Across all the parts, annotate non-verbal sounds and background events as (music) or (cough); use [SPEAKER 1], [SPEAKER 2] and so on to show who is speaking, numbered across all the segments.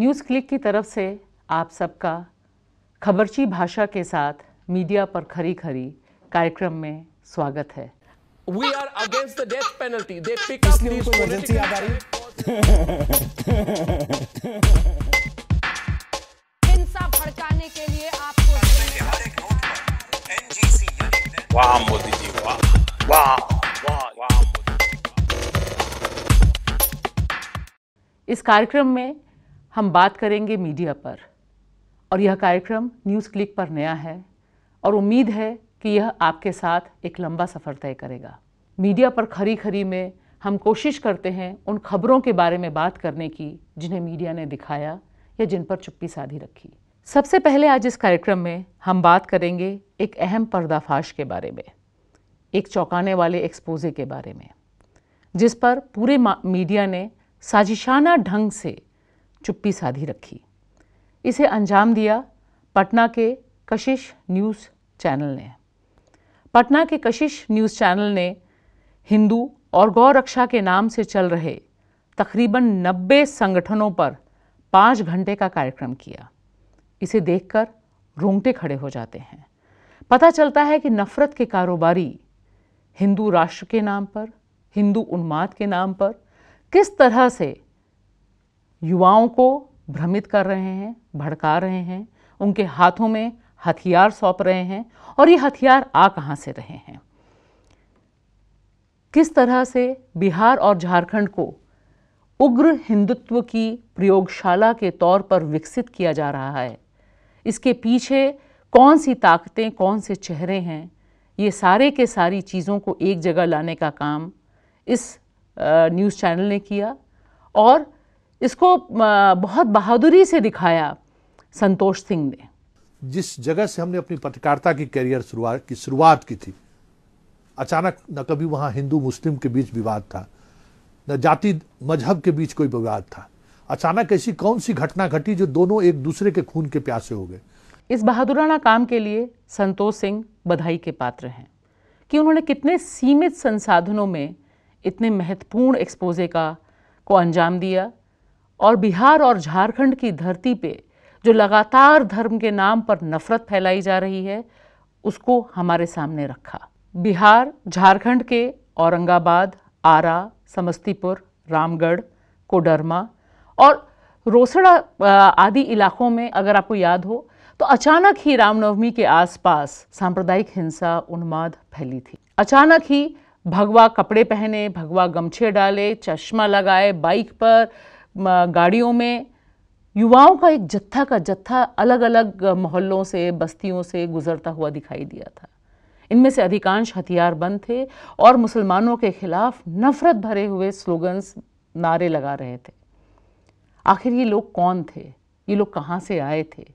[SPEAKER 1] News click की तरफ से आप सबका खबरची भाषा के साथ मीडिया पर खरी खरी कार्यक्रम में स्वागत है We are against the death penalty. They pick up these political... (laughs) हिंसा भड़काने के लिए आपको वाह मोदी जी वाह वाह वाह इस कार्यक्रम में हम बात करेंगे मीडिया पर और यह कार्यक्रम न्यूज़ क्लिक पर नया है और उम्मीद है कि यह आपके साथ एक लंबा सफ़र तय करेगा मीडिया पर खरी खरी में हम कोशिश करते हैं उन खबरों के बारे में बात करने की जिन्हें मीडिया ने दिखाया या जिन पर चुप्पी साधी रखी सबसे पहले आज इस कार्यक्रम में हम बात करेंगे एक अहम पर्दाफाश के बारे में एक चौंकाने वाले एक्सपोजे के बारे में जिस पर पूरे मीडिया ने साजिशाना ढंग से चुप्पी साधी रखी इसे अंजाम दिया पटना के कशिश न्यूज़ चैनल ने पटना के कशिश न्यूज़ चैनल ने हिंदू और गौ रक्षा के नाम से चल रहे तकरीबन 90 संगठनों पर पाँच घंटे का कार्यक्रम किया इसे देखकर रोंगटे खड़े हो जाते हैं पता चलता है कि नफ़रत के कारोबारी हिंदू राष्ट्र के नाम पर हिंदू उन्माद के नाम पर किस तरह से युवाओं को भ्रमित कर रहे हैं भड़का रहे हैं उनके हाथों में हथियार सौंप रहे हैं और ये हथियार आ कहाँ से रहे हैं किस तरह से बिहार और झारखंड को उग्र हिंदुत्व की प्रयोगशाला के तौर पर विकसित किया जा रहा है इसके पीछे कौन सी ताकतें कौन से चेहरे हैं ये सारे के सारी चीज़ों को एक जगह लाने का काम इस न्यूज़ चैनल ने किया और इसको बहुत बहादुरी से दिखाया संतोष सिंह ने जिस जगह से हमने अपनी पत्रकारिता की करियर शुरुआत की शुरुआत की थी अचानक न कभी वहाँ हिंदू मुस्लिम के बीच विवाद था न जाति मजहब के बीच कोई विवाद था अचानक ऐसी कौन सी घटना घटी जो दोनों एक दूसरे के खून के प्यासे हो गए इस बहादुराना काम के लिए संतोष सिंह बधाई के पात्र हैं कि उन्होंने कितने सीमित संसाधनों में इतने महत्वपूर्ण एक्सपोजे का को अंजाम दिया और बिहार और झारखंड की धरती पे जो लगातार धर्म के नाम पर नफरत फैलाई जा रही है उसको हमारे सामने रखा बिहार झारखंड के औरंगाबाद आरा समस्तीपुर रामगढ़ कोडरमा और रोसड़ा आदि इलाकों में अगर आपको याद हो तो अचानक ही रामनवमी के आसपास सांप्रदायिक हिंसा उन्माद फैली थी अचानक ही भगवा कपड़े पहने भगवा गमछे डाले चश्मा लगाए बाइक पर गाड़ियों में युवाओं का एक जत्था का जत्था अलग अलग मोहल्लों से बस्तियों से गुजरता हुआ दिखाई दिया था इनमें से अधिकांश हथियारबंद थे और मुसलमानों के खिलाफ नफरत भरे हुए स्लोगन्स नारे लगा रहे थे आखिर ये लोग कौन थे ये लोग कहाँ से आए थे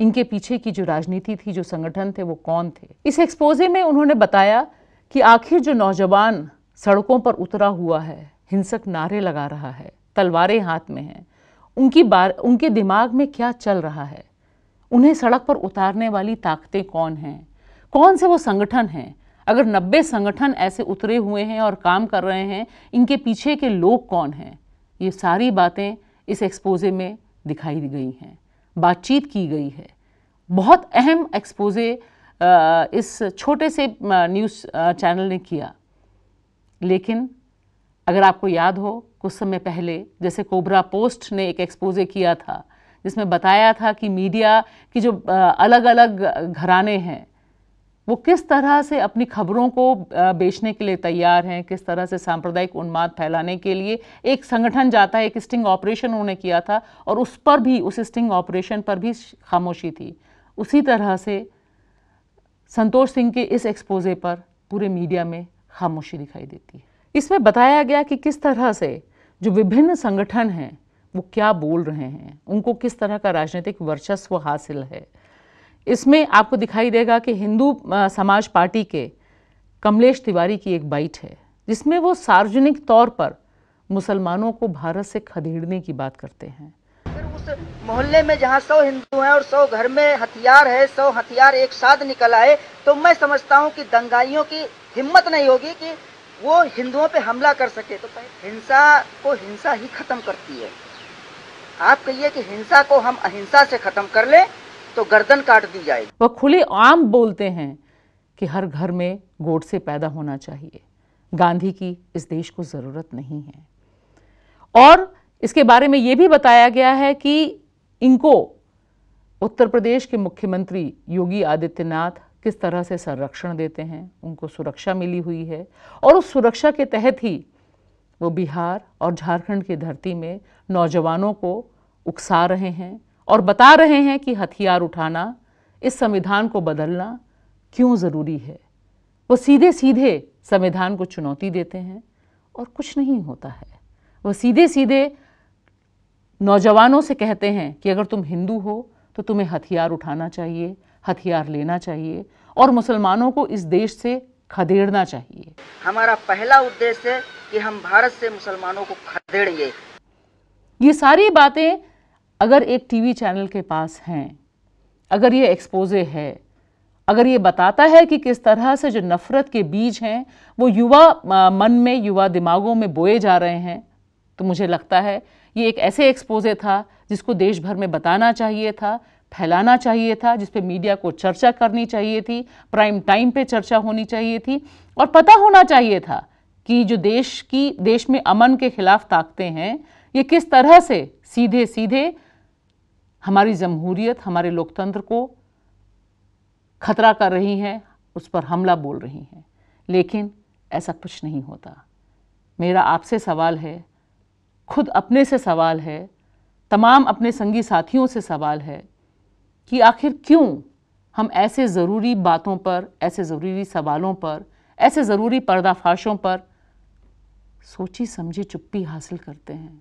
[SPEAKER 1] इनके पीछे की जो राजनीति थी जो संगठन थे वो कौन थे इस एक्सपोजे में उन्होंने बताया कि आखिर जो नौजवान सड़कों पर उतरा हुआ है हिंसक नारे लगा रहा है तलवारें हाथ में हैं उनकी बार उनके दिमाग में क्या चल रहा है उन्हें सड़क पर उतारने वाली ताकतें कौन हैं कौन से वो संगठन हैं अगर 90 संगठन ऐसे उतरे हुए हैं और काम कर रहे हैं इनके पीछे के लोग कौन हैं ये सारी बातें इस एक्सपोज़े में दिखाई गई हैं बातचीत की गई है बहुत अहम एक्सपोज़े इस छोटे से न्यूज़ चैनल ने किया लेकिन अगर आपको याद हो कुछ समय पहले जैसे कोबरा पोस्ट ने एक एक्सपोजे किया था जिसमें बताया था कि मीडिया की जो अलग अलग घराने हैं वो किस तरह से अपनी खबरों को बेचने के लिए तैयार हैं किस तरह से सांप्रदायिक उन्माद फैलाने के लिए एक संगठन जाता है एक स्टिंग ऑपरेशन उन्होंने किया था और उस पर भी उस स्टिंग ऑपरेशन पर भी खामोशी थी उसी तरह से संतोष सिंह के इस एक्सपोज़े पर पूरे मीडिया में खामोशी दिखाई देती है इसमें बताया गया कि किस तरह से जो विभिन्न संगठन हैं वो क्या बोल रहे हैं उनको किस तरह का राजनीतिक वर्चस्व हासिल है इसमें आपको दिखाई देगा कि हिंदू समाज पार्टी के कमलेश तिवारी की एक बाइट है जिसमें वो सार्वजनिक तौर पर मुसलमानों को भारत से खदेड़ने की बात करते हैं उस मोहल्ले में जहाँ सौ हिंदू हैं और सौ घर में हथियार है सौ हथियार एक साथ निकल आए तो मैं समझता हूँ कि दंगाइयों की हिम्मत नहीं होगी कि वो हिंदुओं पे हमला कर सके तो हिंसा को हिंसा ही खत्म करती है आप कहिए कि हिंसा को हम अहिंसा से खत्म कर ले तो गर्दन काट दी जाएगी वह खुले आम बोलते हैं कि हर घर में गोट से पैदा होना चाहिए गांधी की इस देश को ज़रूरत नहीं है और इसके बारे में यह भी बताया गया है कि इनको उत्तर प्रदेश के मुख्यमंत्री योगी आदित्यनाथ किस तरह से संरक्षण देते हैं उनको सुरक्षा मिली हुई है और उस सुरक्षा के तहत ही वो बिहार और झारखंड की धरती में नौजवानों को उकसा रहे हैं और बता रहे हैं कि हथियार उठाना इस संविधान को बदलना क्यों ज़रूरी है वो सीधे सीधे संविधान को चुनौती देते हैं और कुछ नहीं होता है वो सीधे सीधे नौजवानों से कहते हैं कि अगर तुम हिंदू हो तो तुम्हें हथियार उठाना चाहिए हथियार लेना चाहिए और मुसलमानों को इस देश से खदेड़ना चाहिए हमारा पहला उद्देश्य है कि हम भारत से मुसलमानों को खदेड़ेंगे ये सारी बातें अगर एक टीवी चैनल के पास हैं अगर ये एक्सपोजे है अगर ये बताता है कि किस तरह से जो नफ़रत के बीज हैं वो युवा मन में युवा दिमागों में बोए जा रहे हैं तो मुझे लगता है ये एक ऐसे एक्सपोजे था जिसको देश भर में बताना चाहिए था फैलाना चाहिए था जिस पे मीडिया को चर्चा करनी चाहिए थी प्राइम टाइम पे चर्चा होनी चाहिए थी और पता होना चाहिए था कि जो देश की देश में अमन के खिलाफ ताकतें हैं ये किस तरह से सीधे सीधे हमारी जमहूरियत हमारे लोकतंत्र को खतरा कर रही हैं उस पर हमला बोल रही हैं लेकिन ऐसा कुछ नहीं होता मेरा आपसे सवाल है खुद अपने से सवाल है तमाम अपने संगी साथियों से सवाल है कि आखिर क्यों हम ऐसे ज़रूरी बातों पर ऐसे ज़रूरी सवालों पर ऐसे ज़रूरी पर्दाफाशों पर सोची समझी चुप्पी हासिल करते हैं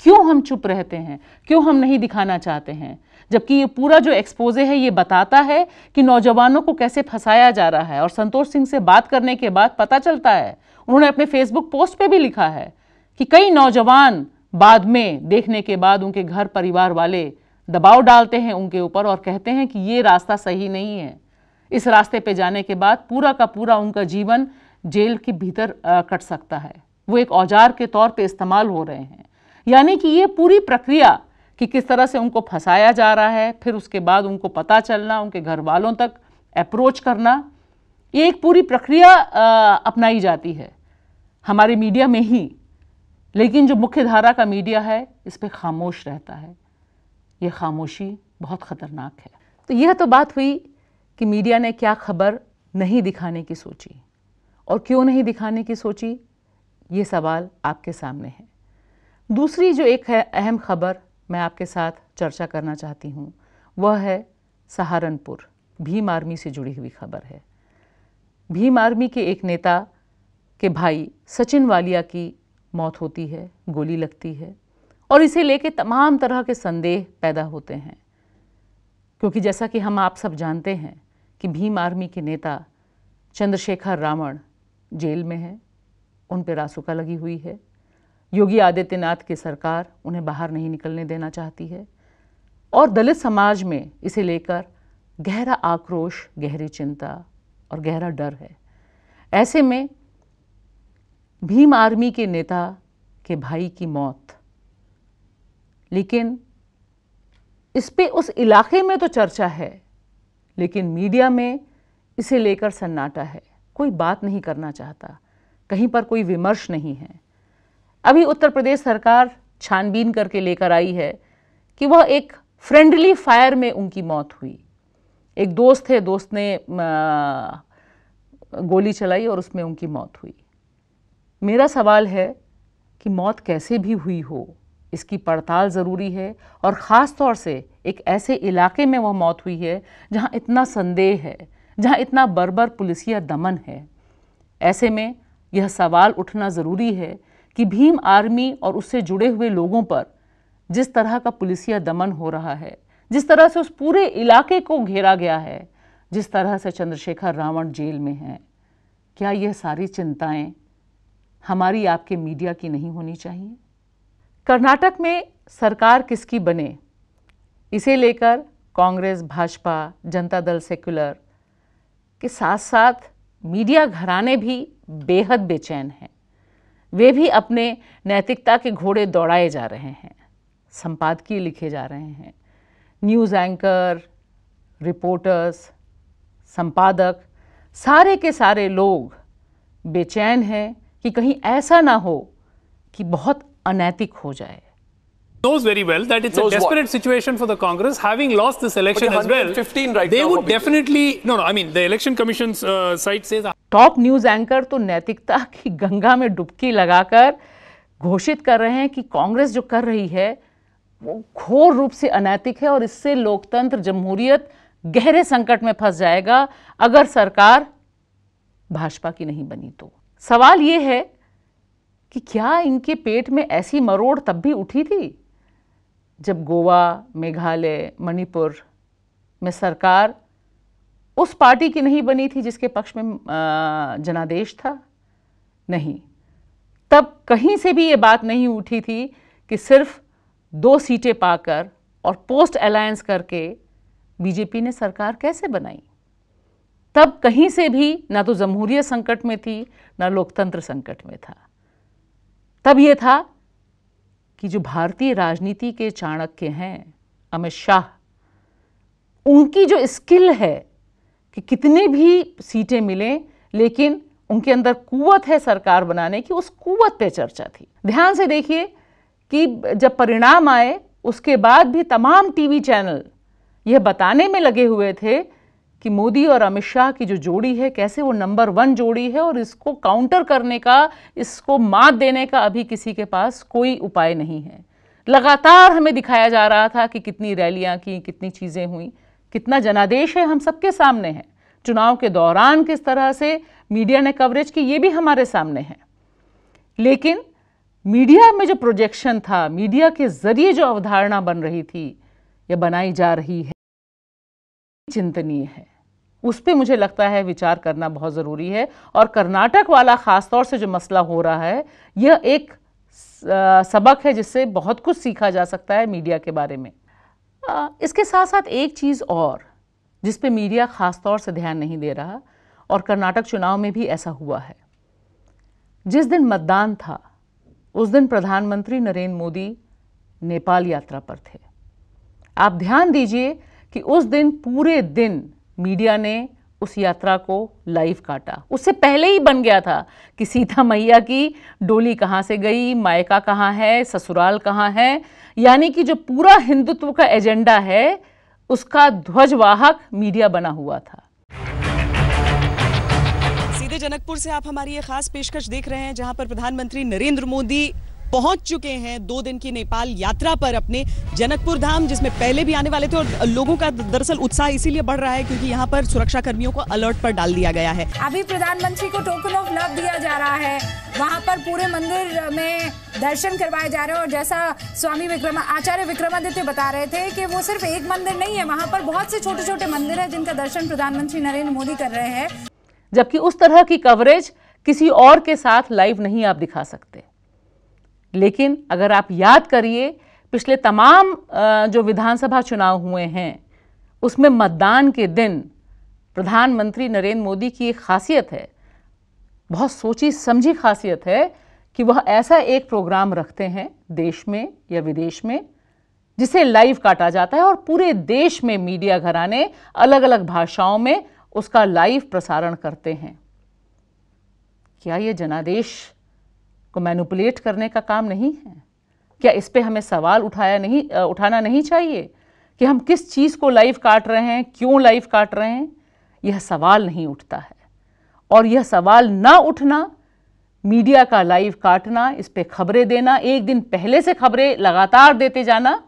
[SPEAKER 1] क्यों हम चुप रहते हैं क्यों हम नहीं दिखाना चाहते हैं जबकि ये पूरा जो एक्सपोजे है ये बताता है कि नौजवानों को कैसे फंसाया जा रहा है और संतोष सिंह से बात करने के बाद पता चलता है उन्होंने अपने फेसबुक पोस्ट पे भी लिखा है कि कई नौजवान बाद में देखने के बाद उनके घर परिवार वाले दबाव डालते हैं उनके ऊपर और कहते हैं कि ये रास्ता सही नहीं है इस रास्ते पे जाने के बाद पूरा का पूरा उनका जीवन जेल के भीतर कट सकता है वो एक औजार के तौर पे इस्तेमाल हो रहे हैं यानी कि ये पूरी प्रक्रिया कि किस तरह से उनको फंसाया जा रहा है फिर उसके बाद उनको पता चलना उनके घर वालों तक अप्रोच करना ये एक पूरी प्रक्रिया अपनाई जाती है हमारे मीडिया में ही लेकिन जो मुख्य धारा का मीडिया है इस पर खामोश रहता है ये खामोशी बहुत ख़तरनाक है तो यह तो बात हुई कि मीडिया ने क्या खबर नहीं दिखाने की सोची और क्यों नहीं दिखाने की सोची ये सवाल आपके सामने है दूसरी जो एक है अहम खबर मैं आपके साथ चर्चा करना चाहती हूँ वह है सहारनपुर भीम आर्मी से जुड़ी हुई खबर है भीम आर्मी के एक नेता के भाई सचिन वालिया की मौत होती है गोली लगती है और इसे लेके तमाम तरह के संदेह पैदा होते हैं क्योंकि जैसा कि हम आप सब जानते हैं कि भीम आर्मी के नेता चंद्रशेखर रावण जेल में हैं उन पर रासुका लगी हुई है योगी आदित्यनाथ की सरकार उन्हें बाहर नहीं निकलने देना चाहती है और दलित समाज में इसे लेकर गहरा आक्रोश गहरी चिंता और गहरा डर है ऐसे में भीम आर्मी के नेता के भाई की मौत लेकिन इस पर उस इलाके में तो चर्चा है लेकिन मीडिया में इसे लेकर सन्नाटा है कोई बात नहीं करना चाहता कहीं पर कोई विमर्श नहीं है अभी उत्तर प्रदेश सरकार छानबीन करके लेकर आई है कि वह एक फ्रेंडली फायर में उनकी मौत हुई एक दोस्त थे दोस्त ने गोली चलाई और उसमें उनकी मौत हुई मेरा सवाल है कि मौत कैसे भी हुई हो इसकी पड़ताल ज़रूरी है और ख़ास तौर से एक ऐसे इलाके में वह मौत हुई है जहाँ इतना संदेह है जहाँ इतना बरबर पुलिसिया दमन है ऐसे में यह सवाल उठना ज़रूरी है कि भीम आर्मी और उससे जुड़े हुए लोगों पर जिस तरह का पुलिसिया दमन हो रहा है जिस तरह से उस पूरे इलाके को घेरा गया है जिस तरह से चंद्रशेखर रावण जेल में है क्या यह सारी चिंताएं हमारी आपके मीडिया की नहीं होनी चाहिए कर्नाटक में सरकार किसकी बने इसे लेकर कांग्रेस भाजपा जनता दल सेक्युलर के साथ साथ मीडिया घराने भी बेहद बेचैन हैं वे भी अपने नैतिकता के घोड़े दौड़ाए जा रहे हैं संपादकीय लिखे जा रहे हैं न्यूज़ एंकर रिपोर्टर्स संपादक सारे के सारे लोग बेचैन हैं कि कहीं ऐसा ना हो कि बहुत अनैतिक हो जाए knows very well that it's knows a desperate what? situation for the Congress, having lost this election as well. Right they now, would definitely no, no. I mean, the election commission's uh, site says. Top news anchor तो नैतिकता की गंगा में डुबकी लगाकर घोषित कर रहे हैं कि कांग्रेस जो कर रही है वो घोर रूप से अनैतिक है और इससे लोकतंत्र जमहूरियत गहरे संकट में फंस जाएगा अगर सरकार भाजपा की नहीं बनी तो सवाल ये है कि क्या इनके पेट में ऐसी मरोड़ तब भी उठी थी जब गोवा मेघालय मणिपुर में सरकार उस पार्टी की नहीं बनी थी जिसके पक्ष में जनादेश था नहीं तब कहीं से भी ये बात नहीं उठी थी कि सिर्फ दो सीटें पाकर और पोस्ट अलायंस करके बीजेपी ने सरकार कैसे बनाई तब कहीं से भी ना तो जमहूरियत संकट में थी ना लोकतंत्र संकट में था तब ये था कि जो भारतीय राजनीति के चाणक्य हैं अमित शाह उनकी जो स्किल है कि कितने भी सीटें मिलें लेकिन उनके अंदर कुवत है सरकार बनाने की उस कुवत पे चर्चा थी ध्यान से देखिए कि जब परिणाम आए उसके बाद भी तमाम टीवी चैनल यह बताने में लगे हुए थे कि मोदी और अमित शाह की जो जोड़ी है कैसे वो नंबर वन जोड़ी है और इसको काउंटर करने का इसको मात देने का अभी किसी के पास कोई उपाय नहीं है लगातार हमें दिखाया जा रहा था कि कितनी रैलियां की कितनी चीज़ें हुई कितना जनादेश है हम सबके सामने है चुनाव के दौरान किस तरह से मीडिया ने कवरेज की ये भी हमारे सामने है लेकिन मीडिया में जो प्रोजेक्शन था मीडिया के जरिए जो अवधारणा बन रही थी या बनाई जा रही है चिंतनीय है उस पर मुझे लगता है विचार करना बहुत ज़रूरी है और कर्नाटक वाला ख़ासतौर से जो मसला हो रहा है यह एक सबक है जिससे बहुत कुछ सीखा जा सकता है मीडिया के बारे में इसके साथ साथ एक चीज़ और जिस पे मीडिया ख़ास तौर से ध्यान नहीं दे रहा और कर्नाटक चुनाव में भी ऐसा हुआ है जिस दिन मतदान था उस दिन प्रधानमंत्री नरेंद्र मोदी नेपाल यात्रा पर थे आप ध्यान दीजिए कि उस दिन पूरे दिन मीडिया ने उस यात्रा को लाइव काटा उससे पहले ही बन गया था कि सीता मैया की डोली कहाँ से गई मायका कहाँ है ससुराल कहाँ है यानी कि जो पूरा हिंदुत्व का एजेंडा है उसका ध्वजवाहक मीडिया बना हुआ था सीधे जनकपुर से आप हमारी ये खास पेशकश देख रहे हैं जहां पर प्रधानमंत्री नरेंद्र मोदी पहुंच चुके हैं दो दिन की नेपाल यात्रा पर अपने जनकपुर धाम जिसमें पहले भी आने वाले थे और लोगों का दरअसल उत्साह इसीलिए बढ़ रहा है क्योंकि यहाँ पर सुरक्षा कर्मियों को अलर्ट पर डाल दिया गया है अभी प्रधानमंत्री को टोकन ऑफ लव दिया जा रहा है वहां पर पूरे मंदिर में दर्शन करवाए जा रहे हैं और जैसा स्वामी विक्रम आचार्य विक्रमादित्य बता रहे थे कि वो सिर्फ एक मंदिर नहीं है वहाँ पर बहुत से छोटे छोटे मंदिर है जिनका दर्शन प्रधानमंत्री नरेंद्र मोदी कर रहे हैं जबकि उस तरह की कवरेज किसी और के साथ लाइव नहीं आप दिखा सकते लेकिन अगर आप याद करिए पिछले तमाम जो विधानसभा चुनाव हुए हैं उसमें मतदान के दिन प्रधानमंत्री नरेंद्र मोदी की एक खासियत है बहुत सोची समझी खासियत है कि वह ऐसा एक प्रोग्राम रखते हैं देश में या विदेश में जिसे लाइव काटा जाता है और पूरे देश में मीडिया घराने अलग अलग भाषाओं में उसका लाइव प्रसारण करते हैं क्या ये जनादेश को मैनुपुलेट करने का काम नहीं है क्या इस पर हमें सवाल उठाया नहीं उठाना नहीं चाहिए कि हम किस चीज़ को लाइफ काट रहे हैं क्यों लाइफ काट रहे हैं यह सवाल नहीं उठता है और यह सवाल ना उठना मीडिया का लाइव काटना इस पर खबरें देना एक दिन पहले से खबरें लगातार देते जाना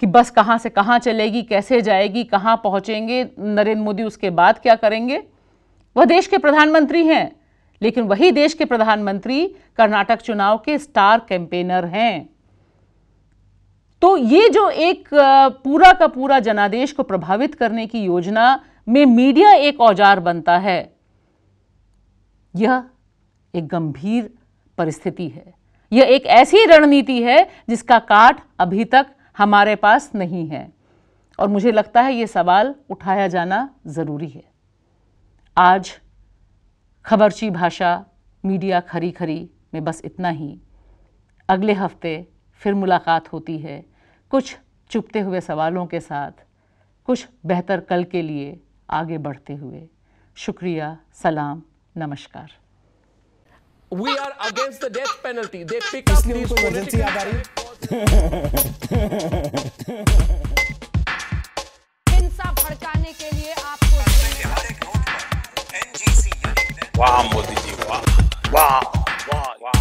[SPEAKER 1] कि बस कहाँ से कहाँ चलेगी कैसे जाएगी कहाँ पहुँचेंगे नरेंद्र मोदी उसके बाद क्या करेंगे वह देश के प्रधानमंत्री हैं लेकिन वही देश के प्रधानमंत्री कर्नाटक चुनाव के स्टार कैंपेनर हैं तो ये जो एक पूरा का पूरा जनादेश को प्रभावित करने की योजना में मीडिया एक औजार बनता है यह एक गंभीर परिस्थिति है यह एक ऐसी रणनीति है जिसका काट अभी तक हमारे पास नहीं है और मुझे लगता है ये सवाल उठाया जाना ज़रूरी है आज खबरची भाषा मीडिया खरी खरी में बस इतना ही अगले हफ्ते फिर मुलाकात होती है कुछ चुपते हुए सवालों के साथ कुछ बेहतर कल के लिए आगे बढ़ते हुए शुक्रिया सलाम नमस्कार We are against the death penalty. They pick up these political... हिंसा भड़काने के लिए आपको एनजीसी यानी Wow, Wow. wow.